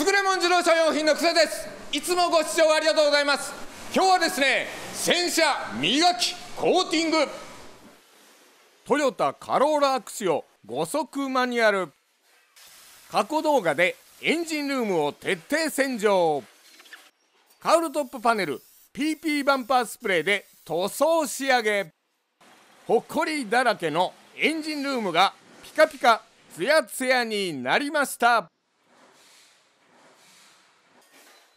優れもん自動車用品の癖ですいつもご視聴ありがとうございます今日はですね洗車磨きコーティングトヨタカローラアクシオ5速マニュアル過去動画でエンジンルームを徹底洗浄カウルトップパネル PP バンパースプレーで塗装仕上げほこりだらけのエンジンルームがピカピカツヤツヤになりました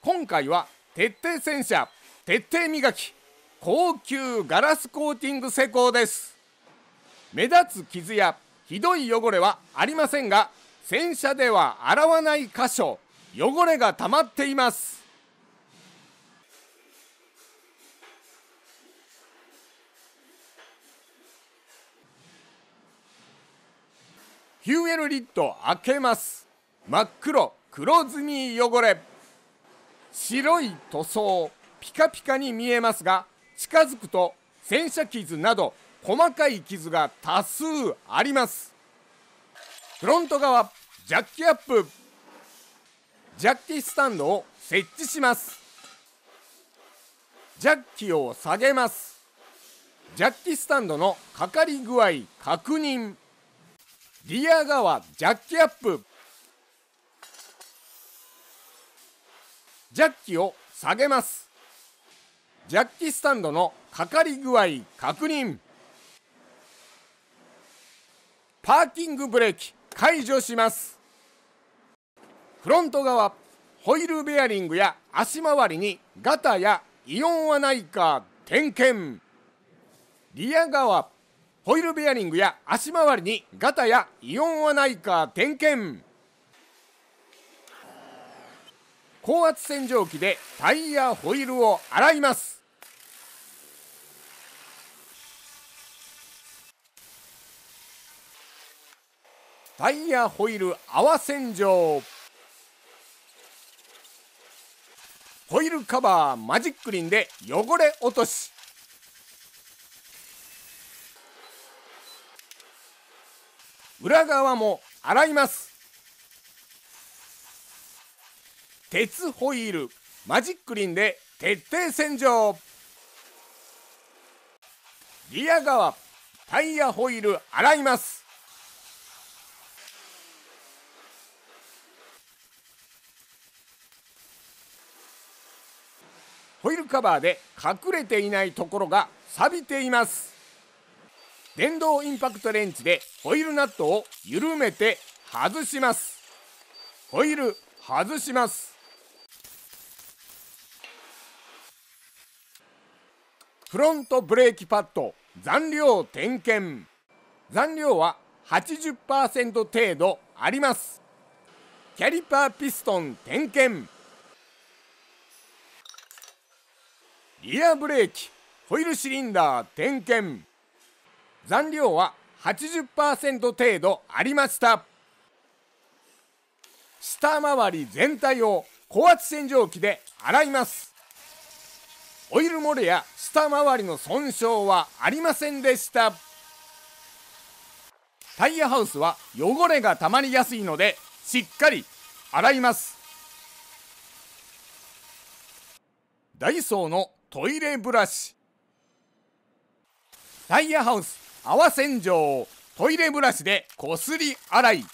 今回は徹底洗車徹底磨き高級ガラスコーティング施工です目立つ傷やひどい汚れはありませんが洗車では洗わない箇所汚れが溜まっていますヒューエルリッド開けます真っ黒黒ずみ汚れ白い塗装ピカピカに見えますが近づくと洗車傷など細かい傷が多数ありますフロント側ジャッキアップジャッキスタンドを設置しますジャッキを下げますジャッキスタンドのかかり具合確認リア側ジャッキアップジャッキを下げますジャッキスタンドのかかり具合確認パーキングブレーキ解除しますフロント側ホイールベアリングや足回りにガタやイオンはないか点検リア側ホイールベアリングや足回りにガタやイオンはないか点検高圧洗浄機でタイヤホイールを洗いますタイヤホイール泡洗浄ホイールカバーマジックリンで汚れ落とし裏側も洗います鉄ホイールマジックリンで徹底洗浄リア側タイヤホイール洗いますホイールカバーで隠れていないところが錆びています電動インパクトレンチでホイールナットを緩めて外しますホイール外しますフロントブレーキパッド残量点検残量は80%程度ありますキャリパーピストン点検リアブレーキホイールシリンダー点検残量は80%程度ありました下回り全体を高圧洗浄機で洗いますオイル漏れや下回りの損傷はありませんでしたタイヤハウスは汚れがたまりやすいのでしっかり洗いますダイソーのトイレブラシタイヤハウス泡洗浄をトイレブラシでこすり洗い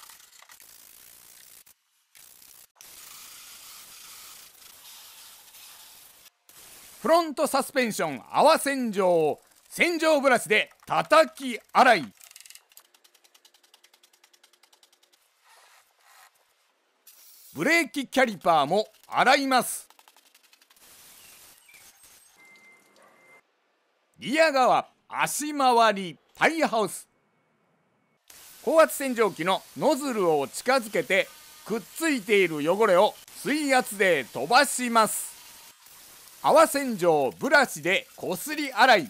フロントサスペンション泡洗浄を洗浄ブラシで叩き洗いブレーキキャリパーも洗いますリア側足回りパイハウス高圧洗浄機のノズルを近づけてくっついている汚れを水圧で飛ばします泡洗浄ブラシでこすり洗い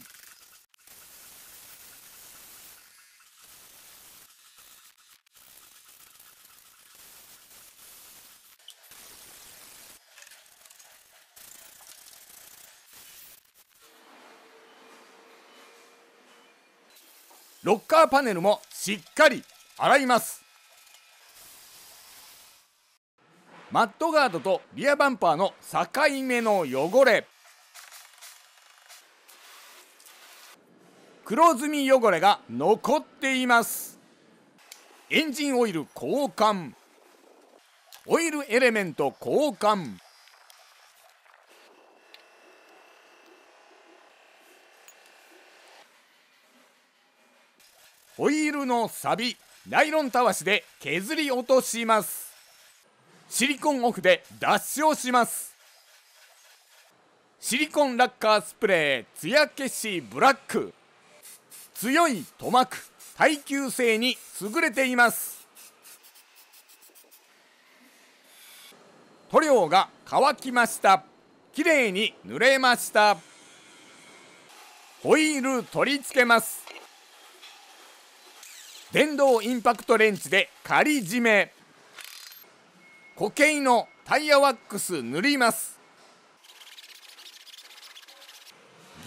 ロッカーパネルもしっかり洗いますマットガードとリアバンパーの境目の汚れ黒ずみ汚れが残っていますエンジンオイル交換オイルエレメント交換ホイールのサビナイロンたわしで削り落としますシリコンオフで脱脂をしますシリコンラッカースプレーツヤ消しブラック強い塗膜耐久性に優れています塗料が乾きましたきれいに塗れましたホイール取り付けます電動インパクトレンチで仮締め固形のタイヤワックス塗ります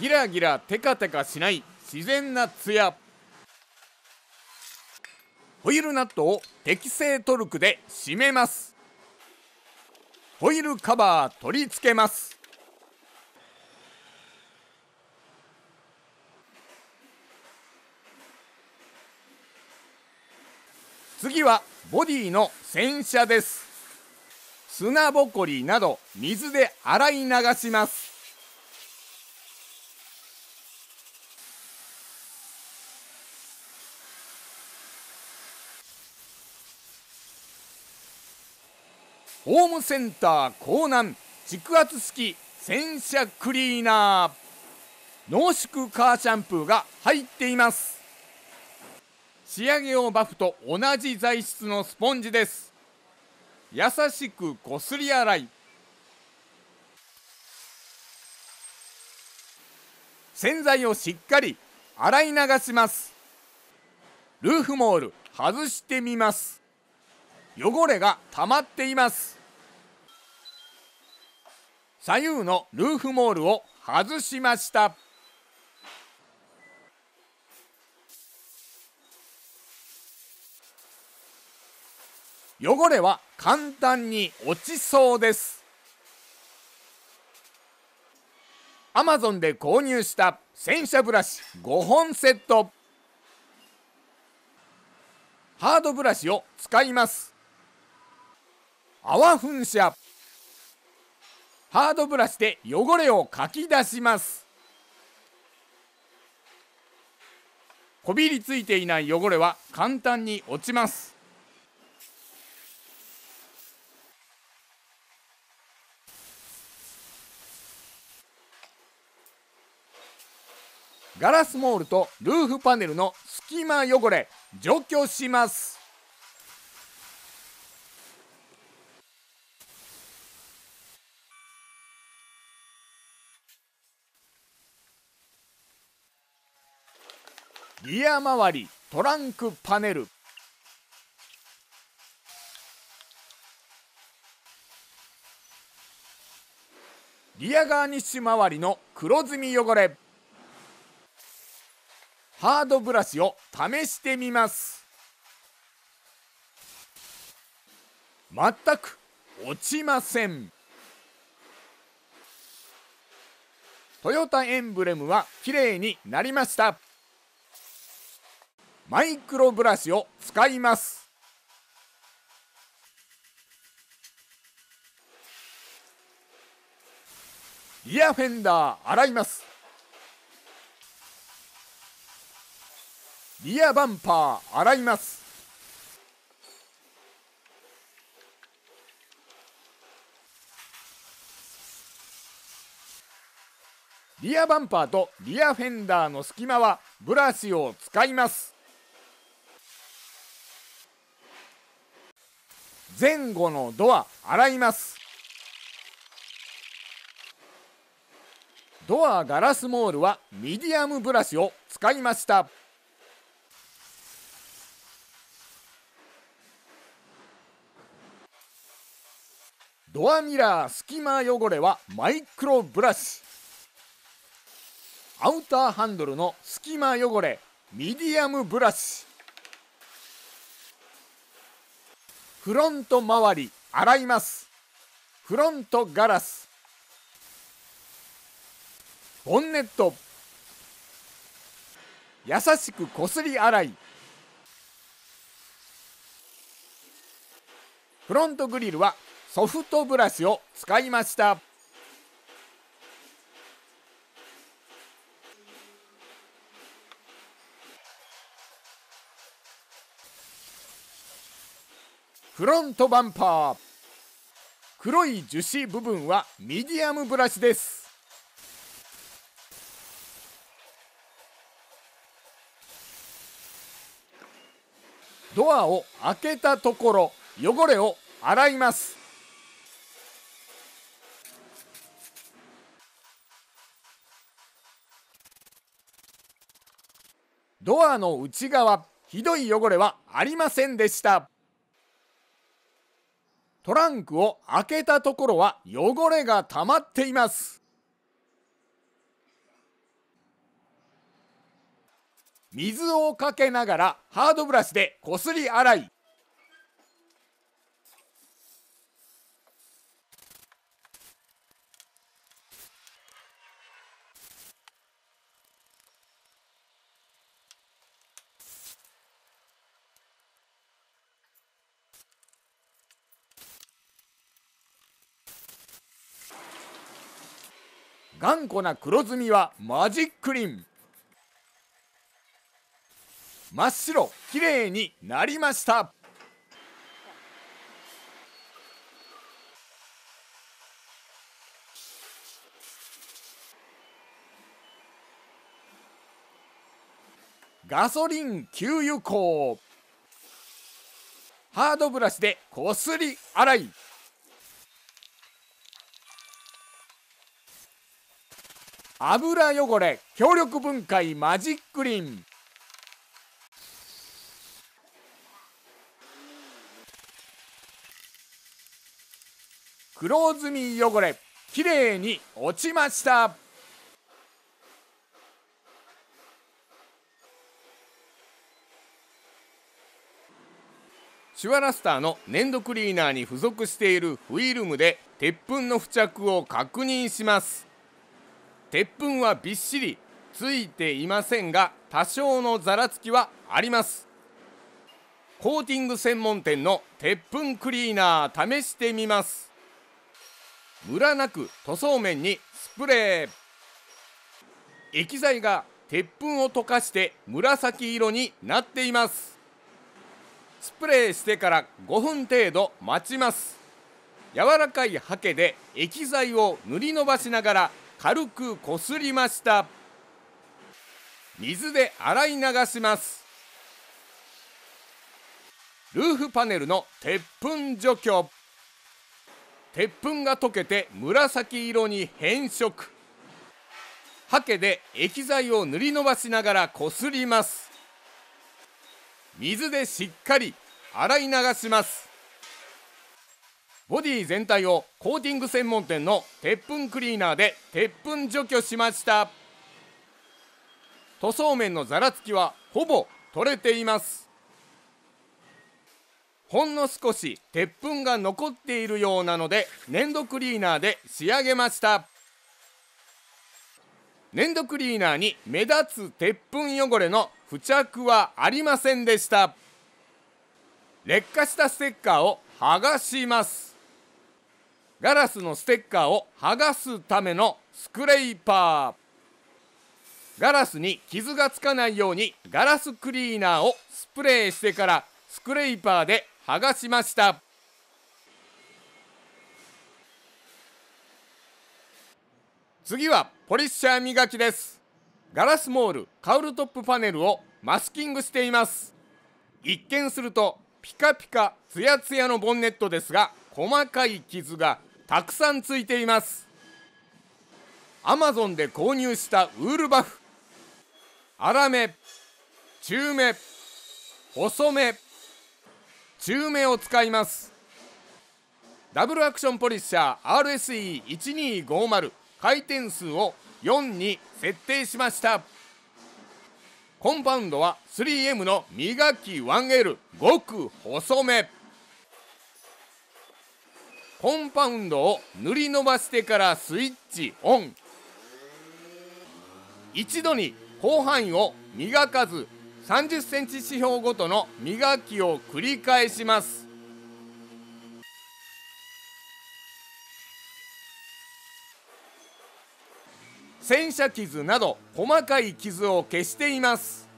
ギラギラテカテカしない自然なツヤホイールナットを適正トルクで締めますホイールカバー取り付けます次はボディの洗車です砂ぼこりなど水で洗い流しますホームセンター江南蓄圧式洗車クリーナー濃縮カーシャンプーが入っています仕上げ用バフと同じ材質のスポンジです優しくこすり洗い洗剤をしっかり洗い流しますルーフモール外してみます汚れが溜まっています左右のルーフモールを外しました汚れは簡単に落ちそうです Amazon で購入した洗車ブラシ5本セットハードブラシを使います泡噴射ハードブラシで汚れをかき出しますこびりついていない汚れは簡単に落ちますガラスモールとルーフパネルの隙間汚れ除去しますリア周りトランクパネルリア側にし周りの黒ずみ汚れハードブラシを試してみます全く落ちませんトヨタエンブレムは綺麗になりましたマイクロブラシを使いますリアフェンダー洗いますリアバンパー洗いますリアバンパーとリアフェンダーの隙間はブラシを使います前後のドア洗いますドアガラスモールはミディアムブラシを使いましたドアミラー隙間汚れはマイクロブラシアウターハンドルの隙間汚れミディアムブラシフロント周り洗いますフロントガラスボンネット優しくこすり洗いフロントグリルはソフトブラシを使いましたフロントバンパー黒い樹脂部分はミディアムブラシですドアを開けたところ汚れを洗いますドアの内側ひどい汚れはありませんでしたトランクを開けたところは汚れが溜まっています水をかけながらハードブラシでこすり洗い頑固な黒ずみはマジックリン真っ白きれいになりましたガソリン給油口ハードブラシでこすり洗い油汚れ強力分解マジックリン黒ずみ汚れきれいに落ちましたシュワラスターの粘土クリーナーに付属しているフィルムで鉄粉の付着を確認します鉄粉はびっしりついていませんが多少のざらつきはありますコーティング専門店の鉄粉クリーナー試してみますムラなく塗装面にスプレー液剤が鉄粉を溶かして紫色になっていますスプレーしてから5分程度待ちます柔らかいハケで液剤を塗り伸ばしながら軽くこすりました水で洗い流しますルーフパネルの鉄粉除去鉄粉が溶けて紫色に変色ハケで液剤を塗り伸ばしながらこすります水でしっかり洗い流しますボディ全体をコーティング専門店の鉄粉クリーナーで鉄粉除去しました塗装面のざらつきはほぼ取れていますほんの少し鉄粉が残っているようなので粘土クリーナーで仕上げました粘土クリーナーに目立つ鉄粉汚れの付着はありませんでした劣化したステッカーを剥がしますガラスのステッカーを剥がすためのスクレイパーガラスに傷がつかないようにガラスクリーナーをスプレーしてからスクレイパーで剥がしました次はポリッシャー磨きですガラスモールカウルトップパネルをマスキングしています一見するとピカピカツヤツヤのボンネットですが細かい傷がたくさんついています Amazon で購入したウールバフ粗め中め細め中めを使いますダブルアクションポリッシャー RSE1250 回転数を4に設定しましたコンパウンドは 3M の磨き 1L ごく細めコンパウンドを塗り伸ばしてからスイッチオン一度に広範囲を磨かず3 0ンチ四標ごとの磨きを繰り返します洗車傷など細かい傷を消しています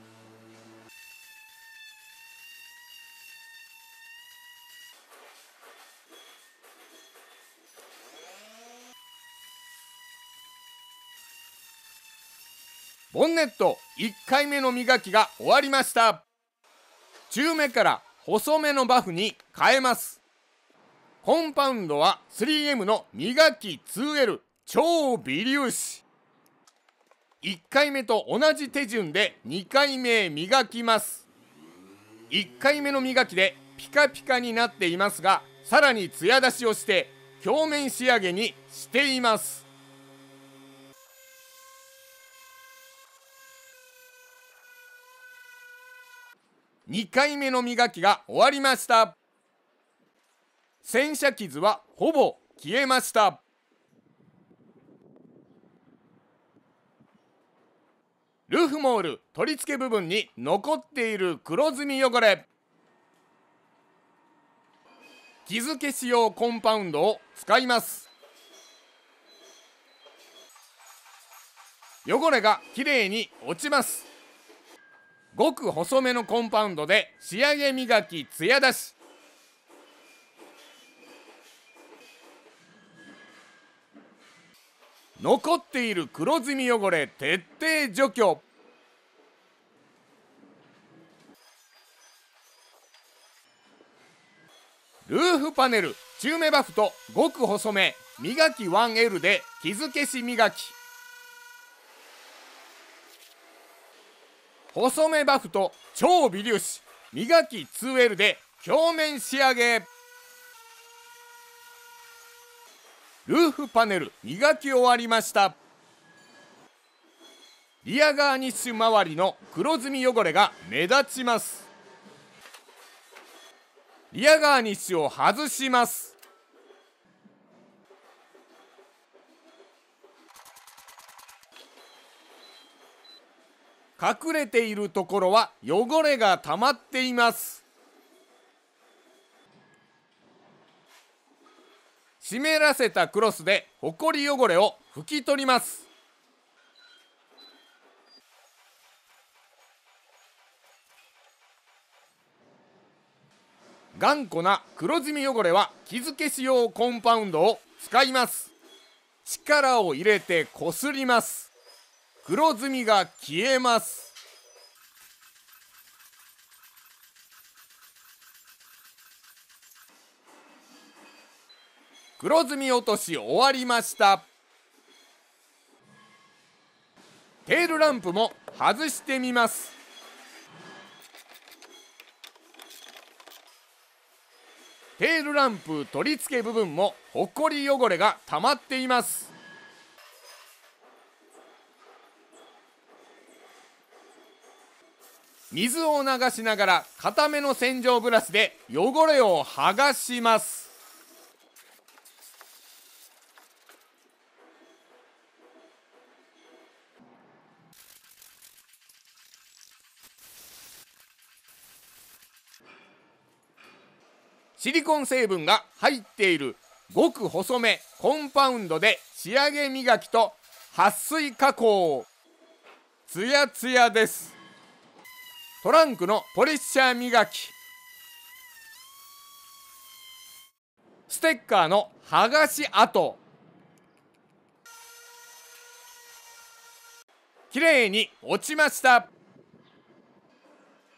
ボンネット1回目の磨きが終わりました中目から細めのバフに変えますコンパウンドは 3M の磨き 2L 超微粒子1回目と同じ手順で2回目磨きます1回目の磨きでピカピカになっていますがさらに艶出しをして表面仕上げにしています2回目の磨きが終わりました洗車傷はほぼ消えましたルーフモール取り付け部分に残っている黒ずみ汚れ傷消し用コンパウンドを使います汚れがきれいに落ちますごく細めのコンパウンドで仕上げ磨き艶出し残っている黒ずみ汚れ徹底除去ルーフパネル中目バフとく細め磨き 1L で傷消し磨き細めバフと超微粒子磨き 2L で表面仕上げルーフパネル磨き終わりましたリアガーニッシュ周りの黒ずみ汚れが目立ちますリアガーニッシュを外します隠れているところは汚れが溜まっています湿らせたクロスでほこり汚れを拭き取ります頑固な黒ずみ汚れは傷消し用コンパウンドを使います力を入れてこすります黒ずみが消えます。黒ずみ落とし終わりましたテールランプも外してみますテールランプ取り付け部分もほこり汚れが溜まっています水を流しながら固めの洗浄ブラシで汚れを剥がしますシリコン成分が入っているごく細めコンパウンドで仕上げ磨きと撥水加工ツヤツヤですトランクのポリッシャー磨きステッカーの剥がし跡綺麗に落ちました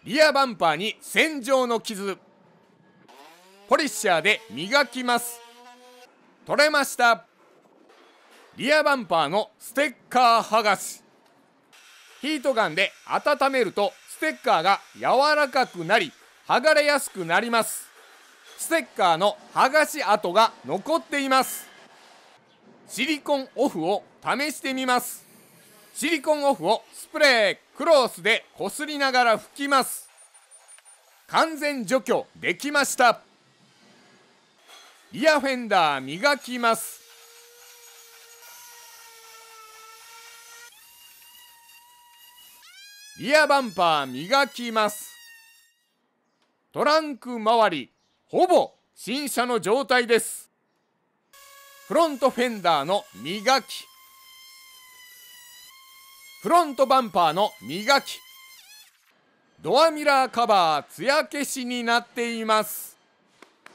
リアバンパーに洗浄の傷ポリッシャーで磨きます取れましたリアバンパーのステッカー剥がしヒートガンで温めるとステッカーが柔らかくなり剥がれやすくなりますステッカーの剥がし跡が残っていますシリコンオフを試してみますシリコンオフをスプレークロスでこすりながら拭きます完全除去できましたリアフェンダー磨きますリアバンパー磨きます。トランク周り、ほぼ新車の状態です。フロントフェンダーの磨き。フロントバンパーの磨き。ドアミラーカバー艶消しになっています。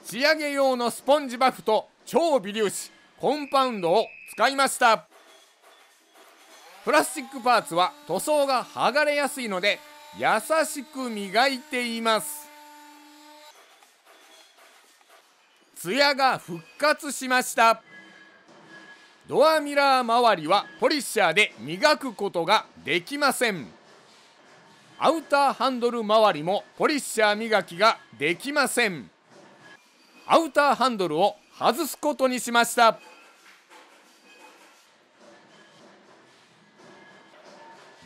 仕上げ用のスポンジバフと超微粒子、コンパウンドを使いました。プラスチックパーツは塗装が剥がれやすいので優しく磨いていますツヤが復活しましたドアミラー周りはポリッシャーで磨くことができませんアウターハンドル周りもポリッシャー磨きができませんアウターハンドルを外すことにしました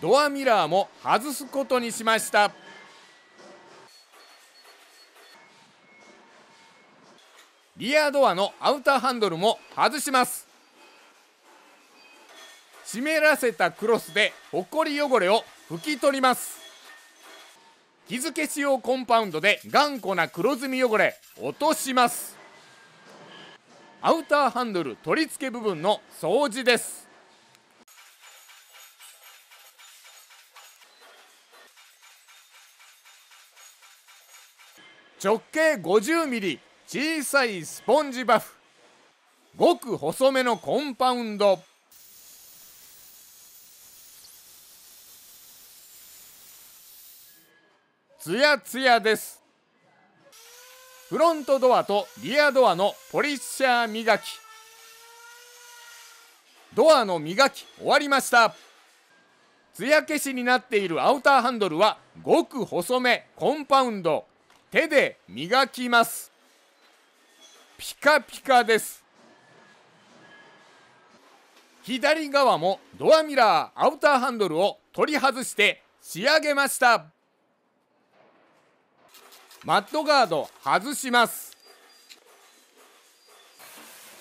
ドアミラーも外すことにしましたリアドアのアウターハンドルも外します湿らせたクロスでホコリ汚れを拭き取ります傷消し用コンパウンドで頑固な黒ずみ汚れ落としますアウターハンドル取り付け部分の掃除です直径5 0ミリ小さいスポンジバフごく細めのコンパウンドツヤツヤですフロントドアとリアドアのポリッシャー磨きドアの磨き終わりました艶消しになっているアウターハンドルはごく細めコンパウンド手で磨きますピカピカです左側もドアミラーアウターハンドルを取り外して仕上げましたマットガード外します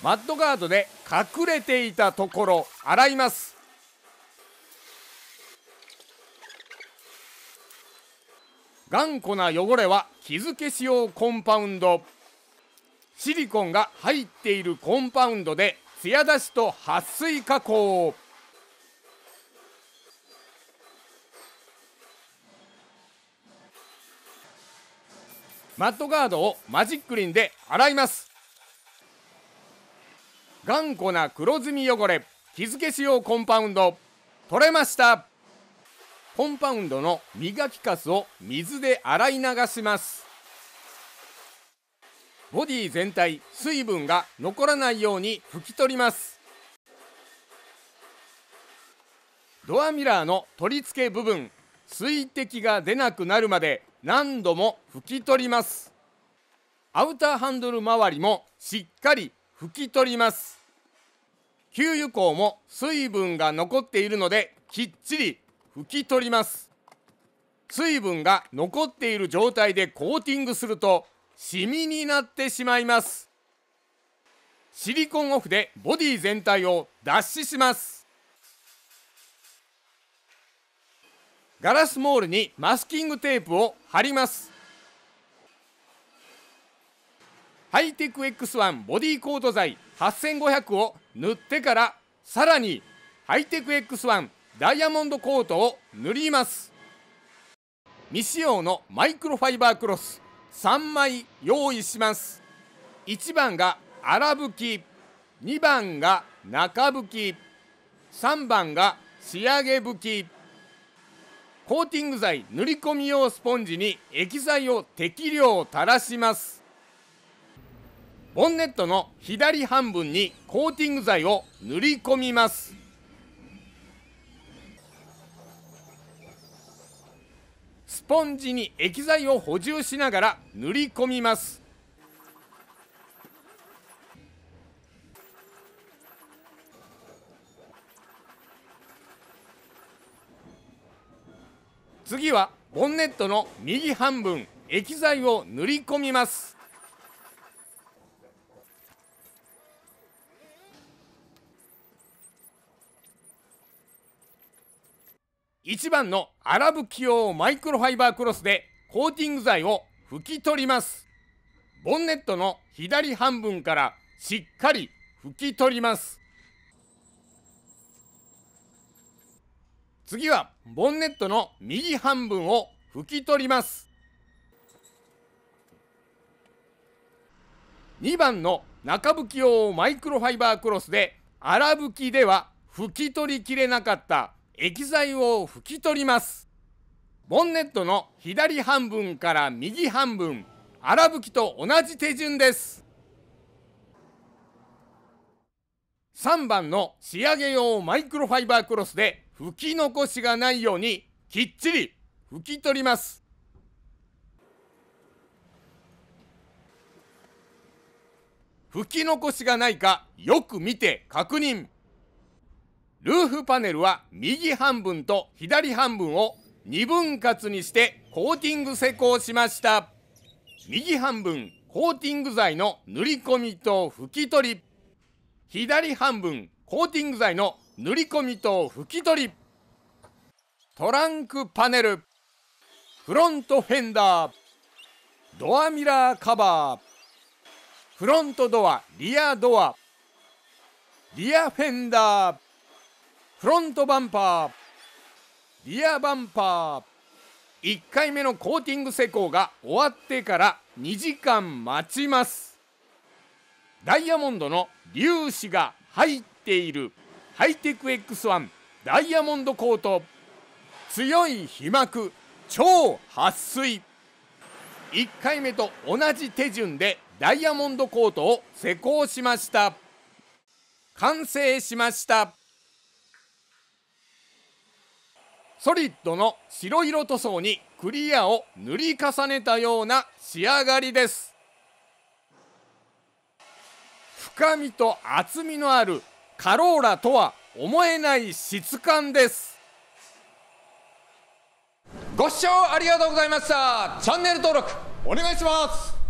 マットガードで隠れていたところ洗います頑固な汚れは傷消し用コンパウンドシリコンが入っているコンパウンドで艶出しと撥水加工マットガードをマジックリンで洗います頑固な黒ずみ汚れ傷消し用コンパウンド取れましたコンパウンドの磨きカスを水で洗い流しますボディ全体水分が残らないように拭き取りますドアミラーの取り付け部分水滴が出なくなるまで何度も拭き取りますアウターハンドル周りもしっかり拭き取ります給油口も水分が残っているのできっちり拭き取ります水分が残っている状態でコーティングするとシミになってしまいますシリコンオフでボディ全体を脱脂しますガラスモールにマスキングテープを貼りますハイテク X1 ボディコート剤8500を塗ってからさらにハイテク X1 ダイヤモンドコートを塗ります未使用のマイクロファイバークロス3枚用意します1番が粗拭き2番が中拭き3番が仕上げ拭きコーティング剤塗り込み用スポンジに液剤を適量垂らしますボンネットの左半分にコーティング剤を塗り込みますスポンジに液剤を補充しながら塗り込みます次はボンネットの右半分液剤を塗り込みます1番の荒吹き用マイクロファイバークロスでコーティング剤を拭き取りますボンネットの左半分からしっかり拭き取ります次はボンネットの右半分を拭き取ります2番の中拭き用マイクロファイバークロスで荒拭きでは拭き取りきれなかった液剤を拭き取りますボンネットの左半分から右半分荒拭きと同じ手順です3番の仕上げ用マイクロファイバークロスで拭き残しがないようにきっちり拭き取ります拭き残しがないかよく見て確認ルーフパネルは右半分と左半分を2分割にしてコーティング施工しました右半分コーティング剤の塗り込みと拭き取り左半分コーティング剤の塗り込みと拭き取りトランクパネルフロントフェンダードアミラーカバーフロントドアリアドアリアフェンダーフロントバンパーリアバンパー1回目のコーティング施工が終わってから2時間待ちますダイヤモンドの粒子が入っているハイテク X1 ダイヤモンドコート強い被膜超撥水1回目と同じ手順でダイヤモンドコートを施工しました完成しましたソリッドの白色塗装にクリアを塗り重ねたような仕上がりです深みと厚みのあるカローラとは思えない質感ですご視聴ありがとうございましたチャンネル登録お願いします